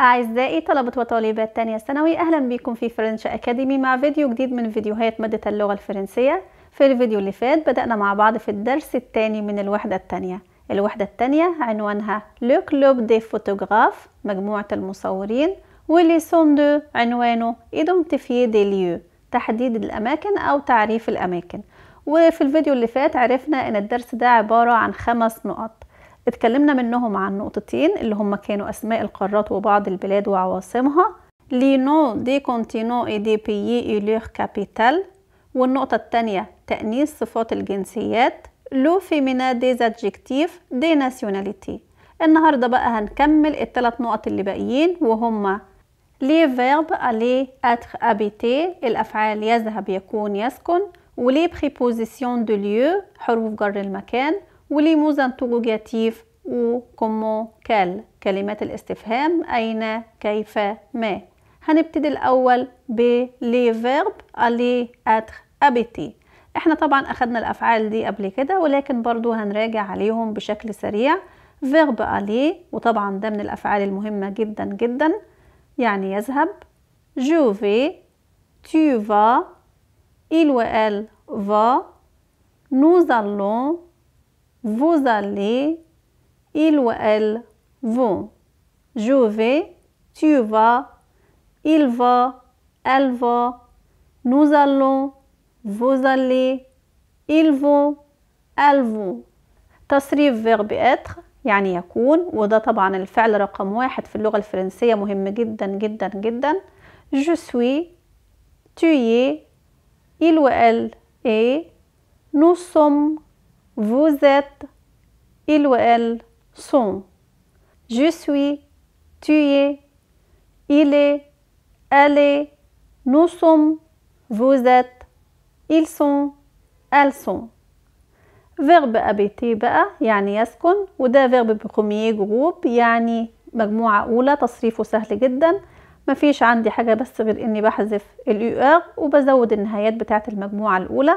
أعزائي طلبة وطالبات تانية ثانوي أهلا بكم في فرنش أكاديمي مع فيديو جديد من فيديوهات مادة اللغة الفرنسية في الفيديو اللي فات بدأنا مع بعض في الدرس الثاني من الوحدة الثانية الوحدة الثانية عنوانها لو كلوب دي فوتوغراف مجموعة المصورين واللي دو عنوانه إيدونتيفي دي ليو تحديد الأماكن أو تعريف الأماكن وفي الفيديو اللي فات عرفنا أن الدرس ده عبارة عن خمس نقط اتكلمنا منهم عن نقطتين اللي هم كانوا أسماء القارات وبعض البلاد وعواصمها لي نو دي كونتينون اي دي بيي اي لور كابيتال والنقطة التانية تأنيس صفات الجنسيات لو فيمينا دي زادجكتيف دي ناسيوناليتي النهاردة بقى هنكمل التلات نقط اللي باقيين وهما لي فيرب الي اتر ابيتي الافعال يذهب يكون يسكن ولي بريبوزيسيون دو ليو حروف جر المكان ولي interrogatif و كومون كال كلمات الاستفهام أين كيف ما هنبتدي الأول بلي فيرب ألي أتر أبيتي احنا طبعا أخدنا الأفعال دي قبل كده ولكن برضو هنراجع عليهم بشكل سريع فيرب ألي وطبعا ده من الأفعال المهمة جدا جدا يعني يذهب جو في تو فا il ou elle va nous vous allez, il ou elle vont, je vais, tu vas, il va, elle va, nous allons, vous allez, ils vont, elles vont. تصريف فيرب être يعني يكون وده طبعا الفعل رقم واحد في اللغة الفرنسية مهم جدا جدا جدا je suis tu es il ou elle est nous sommes vous êtes, il ou elle sont, je suis, tu es, il est, elle est, nous sommes, vous êtes, ils sont, elles sont. فيرب ابيتي بقى يعني يسكن وده فيرب بكوميي جروب يعني مجموعة أولى تصريفه سهل جدا مفيش عندي حاجة بس غير إني بحذف الـ ار وبزود النهايات بتاعة المجموعة الأولى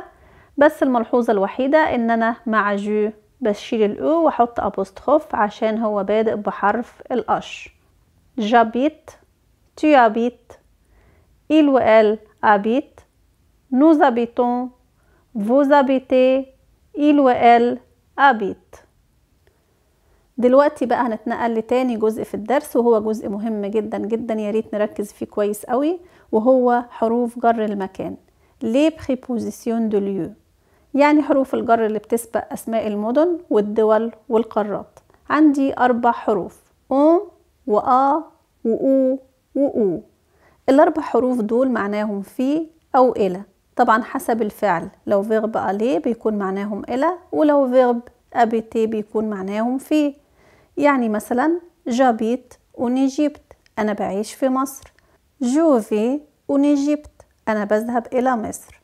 بس الملحوظة الوحيدة ان انا مع جو بشيل الاو واحط ابوستخوف عشان هو بادئ بحرف الاش جابيت تيابيت habites, il ou elle habite, nous habitons, vous habitez, il ou elle habite. دلوقتي بقى هنتنقل لتاني جزء في الدرس وهو جزء مهم جدا جدا يا ريت نركز فيه كويس قوي وهو حروف جر المكان لي بريبوزيسيون دو يعني حروف الجر اللي بتسبق أسماء المدن والدول والقارات عندي أربع حروف أو وآ وأو وأو الأربع حروف دول معناهم في أو إلى طبعا حسب الفعل لو فيرب ألي بيكون معناهم إلى ولو فيرب أبيتي بيكون معناهم في يعني مثلا جابيت ونيجيبت أنا بعيش في مصر جوفي ونيجيبت أنا بذهب إلى مصر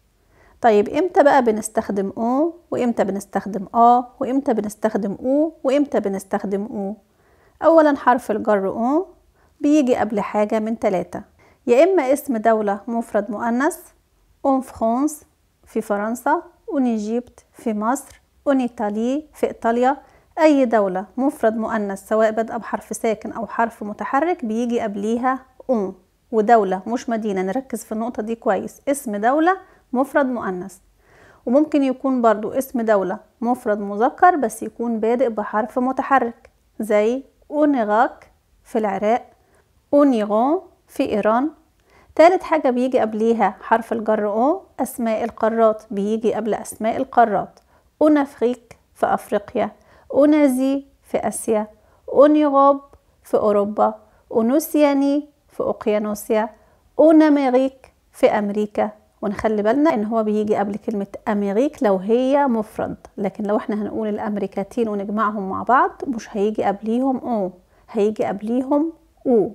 طيب امتى بقى بنستخدم او وامتى بنستخدم اه وامتى بنستخدم او وامتى بنستخدم او اولا حرف الجر او بيجي قبل حاجة من تلاتة يا اما اسم دولة مفرد مؤنث اون فرانس في فرنسا اون ايجيبت في مصر اون ايطالي في ايطاليا اي دولة مفرد مؤنث سواء بدأ بحرف ساكن او حرف متحرك بيجي قبليها اون ودولة مش مدينة نركز في النقطة دي كويس اسم دولة مفرد مؤنث وممكن يكون برضو اسم دولة مفرد مذكر بس يكون بادئ بحرف متحرك زي أونيغاك في العراق أونيغون في إيران تالت حاجة بيجي قبليها حرف الجر أو أسماء القارات بيجي قبل أسماء القارات أونافريك في أفريقيا أونازي في آسيا أونيغوب في أوروبا أونوسياني في أوقيانوسيا أوناميريك في أمريكا ونخلي بالنا ان هو بيجي قبل كلمة امريك لو هي مفرد لكن لو احنا هنقول الامريكتين ونجمعهم مع بعض مش هيجي قبليهم او هيجي قبليهم او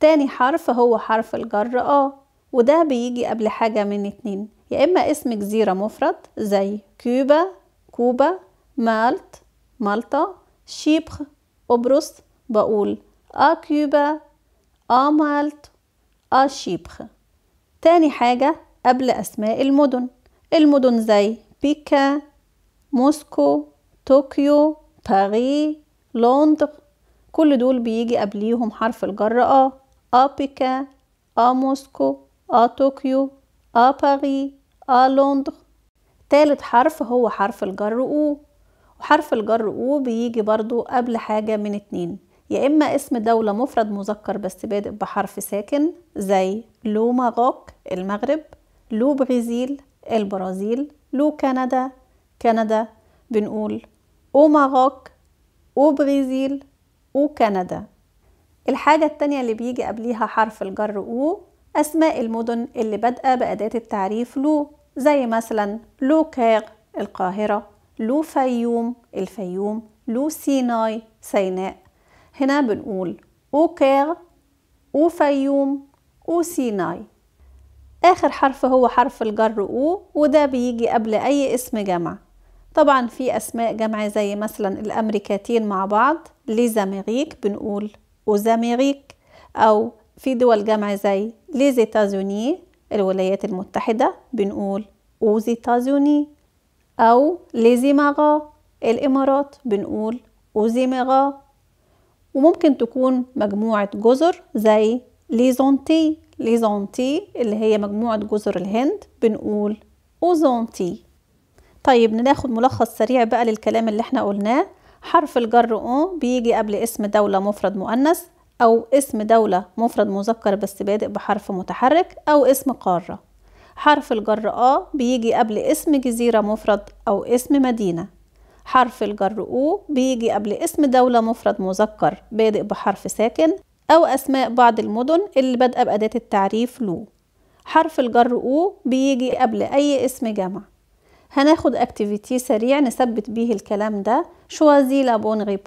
تاني حرف هو حرف الجر اه وده بيجي قبل حاجة من اتنين يا اما اسم جزيرة مفرد زي كوبا كوبا مالت مالطا شيبخ قبرص بقول ا كوبا ا مالت ا شيبخ تاني حاجة قبل أسماء المدن المدن زي بيكا موسكو طوكيو باري لندن كل دول بيجي قبليهم حرف الجر آ آ بيكا آ موسكو آ طوكيو آ باري آ لندن تالت حرف هو حرف الجر أو وحرف الجر أو بيجي برضو قبل حاجة من اتنين يا إما اسم دولة مفرد مذكر بس بادئ بحرف ساكن زي لوماغوك المغرب لو برازيل البرازيل لو كندا كندا بنقول او ماروك او برازيل او كندا الحاجة التانية اللي بيجي قبليها حرف الجر او أسماء المدن اللي بادئة بأداة التعريف لو زي مثلا لو كاغ القاهرة لو فيوم الفيوم لو سيناي سيناء هنا بنقول او كاغ او فيوم او سيناي آخر حرف هو حرف الجر أو وده بيجي قبل أي اسم جمع طبعا في أسماء جمع زي مثلا الأمريكتين مع بعض ليزاميريك بنقول أوزاميريك أو في دول جمع زي ليزيتازوني الولايات المتحدة بنقول أوزيتازوني أو ليزيماغا الإمارات بنقول أوزيماغا وممكن تكون مجموعة جزر زي ليزونتي ليزونتي اللي هي مجموعة جزر الهند بنقول أوزونتي طيب ناخد ملخص سريع بقى للكلام اللي احنا قلناه حرف الجر أو بيجي قبل اسم دولة مفرد مؤنث أو اسم دولة مفرد مذكر بس بادئ بحرف متحرك أو اسم قارة حرف الجر آ بيجي قبل اسم جزيرة مفرد أو اسم مدينة حرف الجر أو بيجي قبل اسم دولة مفرد مذكر بادئ بحرف ساكن أو أسماء بعض المدن اللي بادئة بأداة التعريف لو حرف الجر أو بيجي قبل أي اسم جمع هناخد اكتيفيتي سريع نثبت بيه الكلام ده شوازي لا بون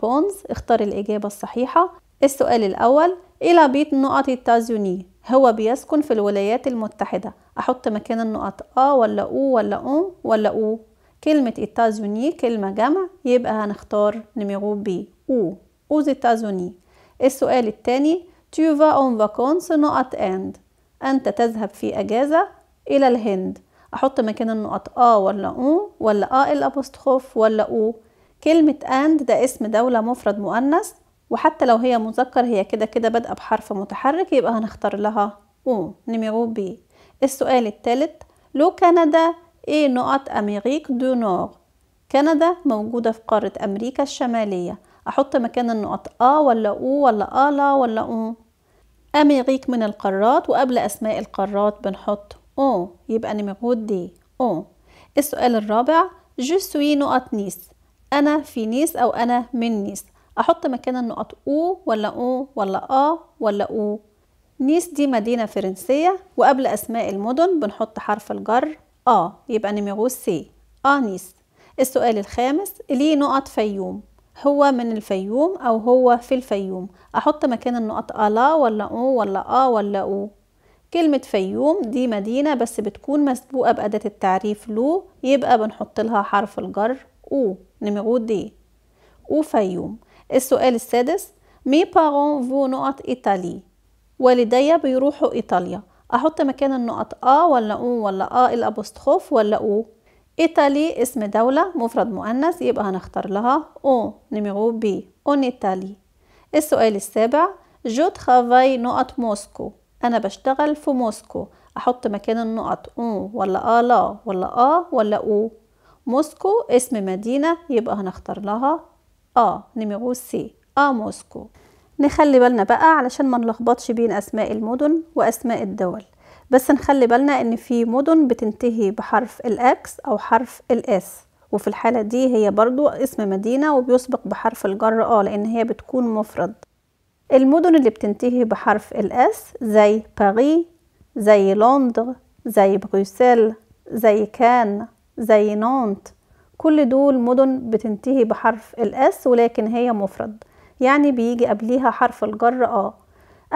اختار الإجابة الصحيحة السؤال الأول إيه إلى بيت نقط التازيوني هو بيسكن في الولايات المتحدة أحط مكان النقط آ ولا أو ولا أم ولا أو كلمة التازيوني كلمة جمع يبقى هنختار نميرو بي أو أوز التازيوني السؤال الثاني tu vas en vacances نقط and أنت تذهب في أجازة إلى الهند أحط مكان النقط آ ولا أو ولا آ الأبوستخوف ولا أو كلمة and ده اسم دولة مفرد مؤنث وحتى لو هي مذكر هي كده كده بادئة بحرف متحرك يبقى هنختار لها أو نميرو بي السؤال الثالث لو كندا إيه نقط أمريك دو نور كندا موجودة في قارة أمريكا الشمالية أحط مكان النقط آ ولا أو ولا لا ولا أو أميغيك من القارات وقبل أسماء القارات بنحط أو يبقى نمغود دي أو السؤال الرابع جو سوي نقط نيس أنا في نيس أو أنا من نيس أحط مكان النقط أو ولا أو ولا اه ولا أو نيس دي مدينة فرنسية وقبل أسماء المدن بنحط حرف الجر آ يبقى نمغوس سي نيس السؤال الخامس ليه نقط فيوم هو من الفيوم أو هو في الفيوم أحط مكان النقط ألا ولا أو ولا آ ولا أو كلمة فيوم دي مدينة بس بتكون مسبوقة بأداة التعريف لو يبقى بنحط لها حرف الجر أو نمرود دي أو فيوم السؤال السادس مي بارون فو نقط إيطالي والدي بيروحوا إيطاليا أحط مكان النقط آ ولا أو ولا آ الأبوستخوف ولا أو إيطالي اسم دولة مفرد مؤنث يبقى هنختار لها أو نيميرو بي أون إيطالي السؤال السابع جو ترافاي نقط موسكو أنا بشتغل في موسكو أحط مكان النقط أو ولا آ لا ولا آ ولا أو موسكو اسم مدينة يبقى هنختار لها آ نميرو سي آ موسكو نخلي بالنا بقى علشان ما نلخبطش بين أسماء المدن وأسماء الدول بس نخلي بالنا ان في مدن بتنتهي بحرف الاكس او حرف الاس وفي الحالة دي هي برضو اسم مدينة وبيسبق بحرف الجر اه لان هي بتكون مفرد المدن اللي بتنتهي بحرف الاس زي باري زي لندن زي بروسل زي كان زي نانت كل دول مدن بتنتهي بحرف الاس ولكن هي مفرد يعني بيجي قبليها حرف الجر اه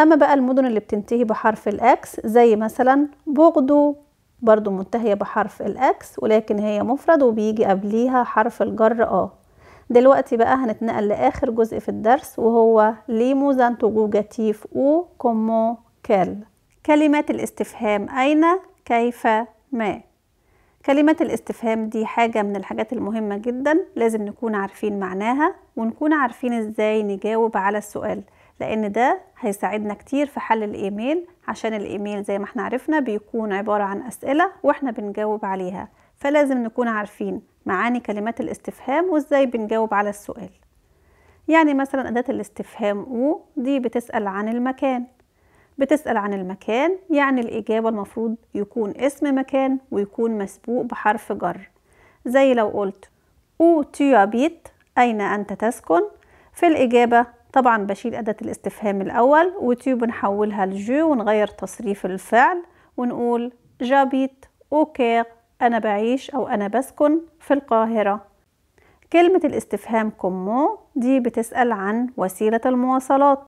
أما بقى المدن اللي بتنتهي بحرف الأكس زي مثلا بوغدو برضو منتهية بحرف الأكس ولكن هي مفرد وبيجي قبليها حرف الجر آه دلوقتي بقى هنتنقل لآخر جزء في الدرس وهو ليموزان توجوجاتيف أو كومو كال كلمات الاستفهام أين كيف ما كلمات الاستفهام دي حاجة من الحاجات المهمة جدا لازم نكون عارفين معناها ونكون عارفين ازاي نجاوب على السؤال لان ده هيساعدنا كتير في حل الايميل عشان الايميل زي ما احنا عرفنا بيكون عبارة عن اسئلة واحنا بنجاوب عليها فلازم نكون عارفين معاني كلمات الاستفهام وازاي بنجاوب على السؤال يعني مثلا أداة الاستفهام أو دي بتسأل عن المكان بتسأل عن المكان يعني الإجابة المفروض يكون اسم مكان ويكون مسبوق بحرف جر زي لو قلت أو تيابيت أين أنت تسكن في الإجابة طبعا بشيل أداة الاستفهام الأول وتيوب نحولها لجو ونغير تصريف الفعل ونقول جابيت أوكير أنا بعيش أو أنا بسكن في القاهرة كلمة الاستفهام كومو دي بتسأل عن وسيلة المواصلات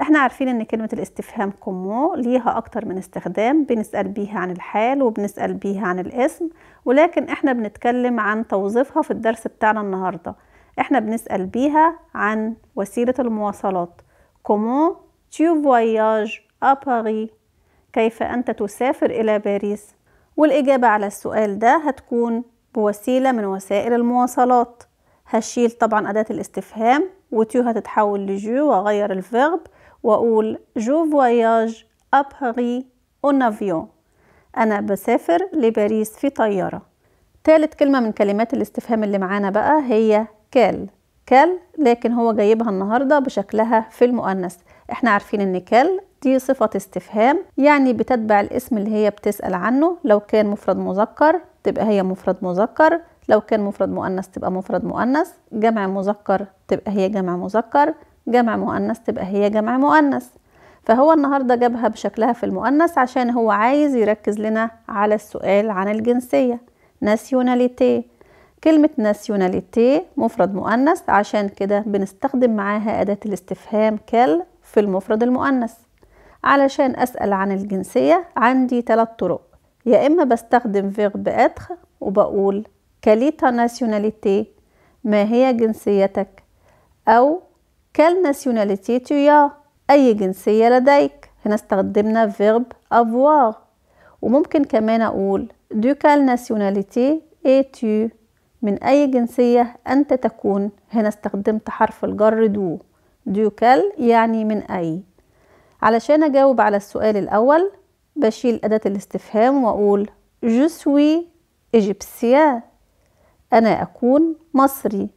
احنا عارفين ان كلمة الاستفهام كومو ليها اكتر من استخدام بنسأل بيها عن الحال وبنسأل بيها عن الاسم ولكن احنا بنتكلم عن توظيفها في الدرس بتاعنا النهاردة احنا بنسأل بيها عن وسيلة المواصلات comment tu voyages à Paris كيف أنت تسافر إلى باريس والإجابة على السؤال ده هتكون بوسيلة من وسائل المواصلات هشيل طبعا أداة الاستفهام وتيو هتتحول لجو وأغير الفيرب وأقول جو فواياج أ باريس اون افيون أنا بسافر لباريس في طيارة تالت كلمة من كلمات الاستفهام اللي معانا بقى هي كال كال لكن هو جايبها النهاردة بشكلها في المؤنث احنا عارفين ان كال دي صفة استفهام يعني بتتبع الاسم اللي هي بتسأل عنه لو كان مفرد مذكر تبقى هي مفرد مذكر لو كان مفرد مؤنث تبقى مفرد مؤنث جمع مذكر تبقى هي جمع مذكر جمع مؤنث تبقى هي جمع مؤنث فهو النهارده جابها بشكلها في المؤنث عشان هو عايز يركز لنا على السؤال عن الجنسية ناسيوناليتي كلمة ناسيوناليتي مفرد مؤنث عشان كده بنستخدم معاها أداة الاستفهام كال في المفرد المؤنث علشان أسأل عن الجنسية عندي ثلاث طرق يا إما بستخدم فيرب أدخ وبقول كاليتا ناسيوناليتي ما هي جنسيتك أو كال ناسيوناليتي تويا أي جنسية لديك هنا استخدمنا فيرب أفوار وممكن كمان أقول دو كال ناسيوناليتي إي تو من أي جنسية أنت تكون هنا استخدمت حرف الجر دو ديوكال يعني من أي علشان أجاوب على السؤال الأول بشيل أداة الاستفهام وأقول جو سوي إيجيبسيا أنا أكون مصري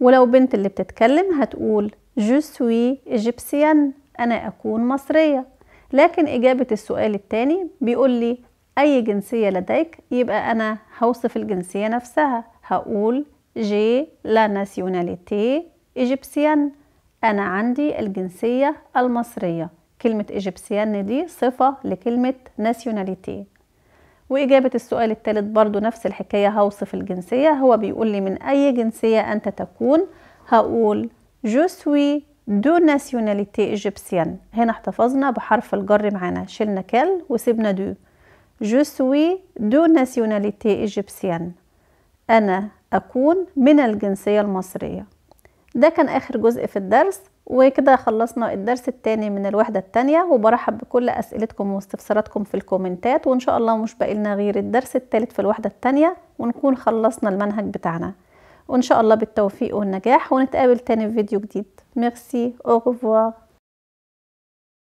ولو بنت اللي بتتكلم هتقول جو سوي إيجيبسيان أنا أكون مصرية لكن إجابة السؤال التاني بيقول لي أي جنسية لديك يبقى أنا هوصف الجنسية نفسها هقول جي لا ناسيوناليتي إيجيبسيان أنا عندي الجنسية المصرية كلمة إيجيبسيان دي صفة لكلمة ناسيوناليتي وإجابة السؤال الثالث برضو نفس الحكاية هوصف الجنسية هو بيقول لي من أي جنسية أنت تكون هقول جو سوي دو ناسيوناليتي إيجيبسيان هنا احتفظنا بحرف الجر معانا شلنا كال وسبنا دو جو سوي دو ناسيوناليتي إيجيبسيان أنا أكون من الجنسية المصرية ده كان آخر جزء في الدرس وكده خلصنا الدرس التاني من الوحدة التانية وبرحب بكل أسئلتكم واستفساراتكم في الكومنتات وإن شاء الله مش باقيلنا غير الدرس التالت في الوحدة التانية ونكون خلصنا المنهج بتاعنا وإن شاء الله بالتوفيق والنجاح ونتقابل تاني في فيديو جديد ميرسي أوغفوار